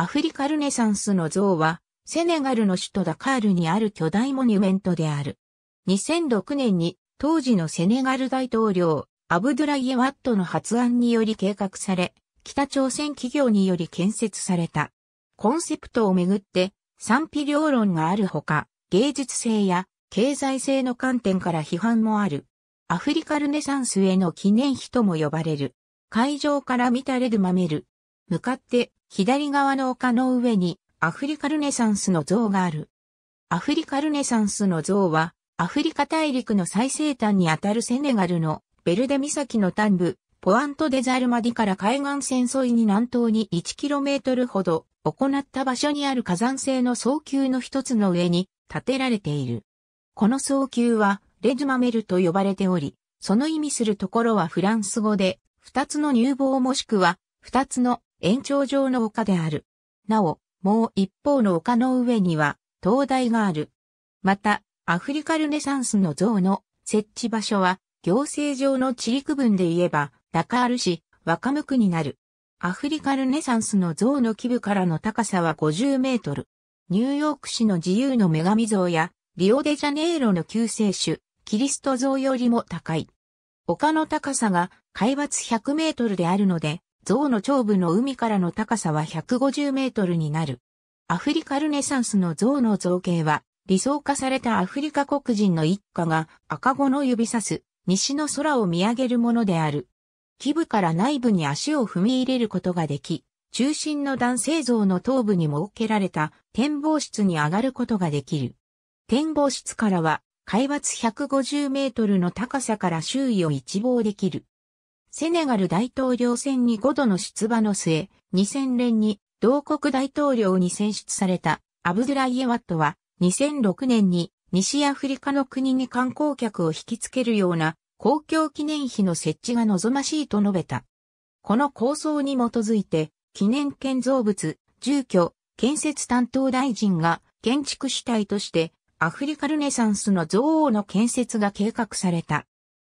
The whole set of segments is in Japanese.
アフリカルネサンスの像は、セネガルの首都ダカールにある巨大モニュメントである。2006年に、当時のセネガル大統領、アブドゥライエワットの発案により計画され、北朝鮮企業により建設された。コンセプトをめぐって、賛否両論があるほか、芸術性や経済性の観点から批判もある。アフリカルネサンスへの記念碑とも呼ばれる。会場から見たレグマメル。向かって左側の丘の上にアフリカルネサンスの像がある。アフリカルネサンスの像は、アフリカ大陸の最西端にあたるセネガルのベルデ岬の端部、ポアントデザルマディから海岸線沿いに南東に 1km ほど行った場所にある火山性の早急の一つの上に建てられている。この早急はレズマメルと呼ばれており、その意味するところはフランス語で、二つの乳房もしくは二つの延長上の丘である。なお、もう一方の丘の上には灯台がある。また、アフリカルネサンスの像の設置場所は、行政上の地理区分で言えば、ダカール市、若向くになる。アフリカルネサンスの像の基部からの高さは50メートル。ニューヨーク市の自由の女神像や、リオデジャネイロの救世主、キリスト像よりも高い。丘の高さが海抜100メートルであるので、像の頂部の海からの高さは150メートルになる。アフリカルネサンスの像の造形は、理想化されたアフリカ黒人の一家が赤子の指さす西の空を見上げるものである。基部から内部に足を踏み入れることができ、中心の男性像の頭部に設けられた展望室に上がることができる。展望室からは、海抜150メートルの高さから周囲を一望できる。セネガル大統領選に5度の出馬の末、2000年に同国大統領に選出されたアブドゥライエワットは2006年に西アフリカの国に観光客を引きつけるような公共記念碑の設置が望ましいと述べた。この構想に基づいて記念建造物、住居、建設担当大臣が建築主体としてアフリカルネサンスの憎悪の建設が計画された。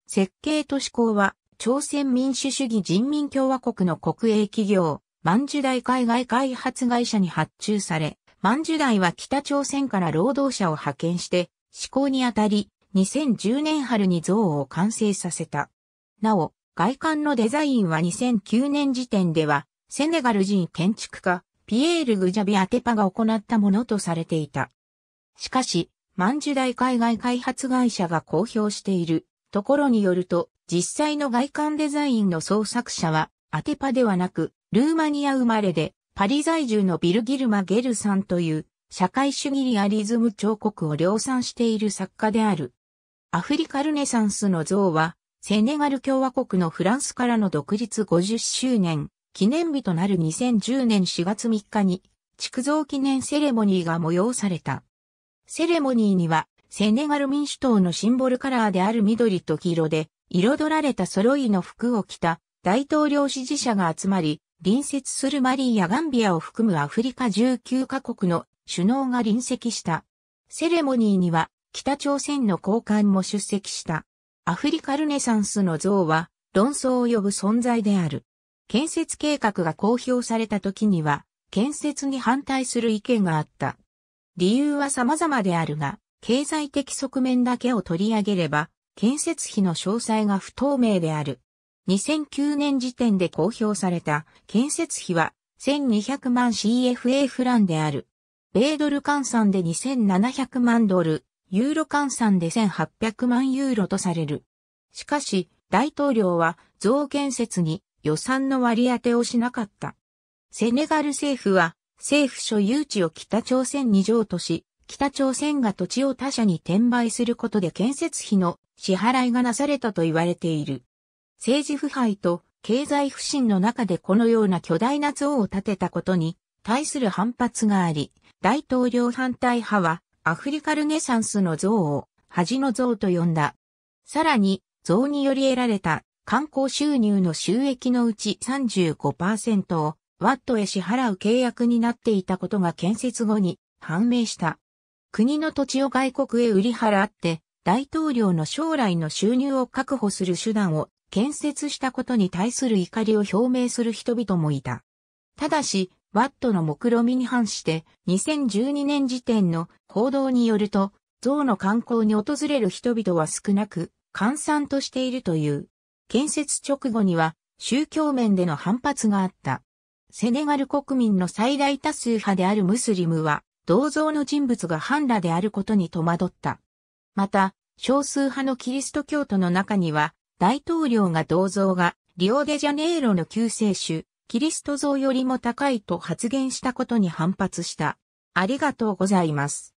設計と施行は朝鮮民主主義人民共和国の国営企業、万樹台海外開発会社に発注され、万樹台は北朝鮮から労働者を派遣して、施行にあたり、2010年春に像を完成させた。なお、外観のデザインは2009年時点では、セネガル人建築家、ピエール・グジャビ・アテパが行ったものとされていた。しかし、万樹大海外開発会社が公表しているところによると、実際の外観デザインの創作者は、アテパではなく、ルーマニア生まれで、パリ在住のビルギルマ・ゲルさんという、社会主義リアリズム彫刻を量産している作家である。アフリカルネサンスの像は、セネガル共和国のフランスからの独立50周年、記念日となる2010年4月3日に、築造記念セレモニーが催された。セレモニーには、セネガル民主党のシンボルカラーである緑と黄色で、彩られた揃いの服を着た大統領支持者が集まり、隣接するマリーやガンビアを含むアフリカ19カ国の首脳が臨席した。セレモニーには北朝鮮の高官も出席した。アフリカルネサンスの像は論争を呼ぶ存在である。建設計画が公表された時には、建設に反対する意見があった。理由は様々であるが、経済的側面だけを取り上げれば、建設費の詳細が不透明である。2009年時点で公表された建設費は1200万 CFA フランである。米ドル換算で2700万ドル、ユーロ換算で1800万ユーロとされる。しかし、大統領は増建設に予算の割り当てをしなかった。セネガル政府は政府所有地を北朝鮮に譲渡し、北朝鮮が土地を他社に転売することで建設費の支払いがなされたと言われている。政治腐敗と経済不振の中でこのような巨大な像を建てたことに対する反発があり、大統領反対派はアフリカルネサンスの像を恥の像と呼んだ。さらに、像により得られた観光収入の収益のうち35%をワットへ支払う契約になっていたことが建設後に判明した。国の土地を外国へ売り払って、大統領の将来の収入を確保する手段を建設したことに対する怒りを表明する人々もいた。ただし、ワットの目論見に反して2012年時点の報道によると、像の観光に訪れる人々は少なく、閑散としているという。建設直後には宗教面での反発があった。セネガル国民の最大多数派であるムスリムは、銅像の人物が半裸であることに戸惑った。また、少数派のキリスト教徒の中には、大統領が銅像がリオデジャネイロの救世主、キリスト像よりも高いと発言したことに反発した。ありがとうございます。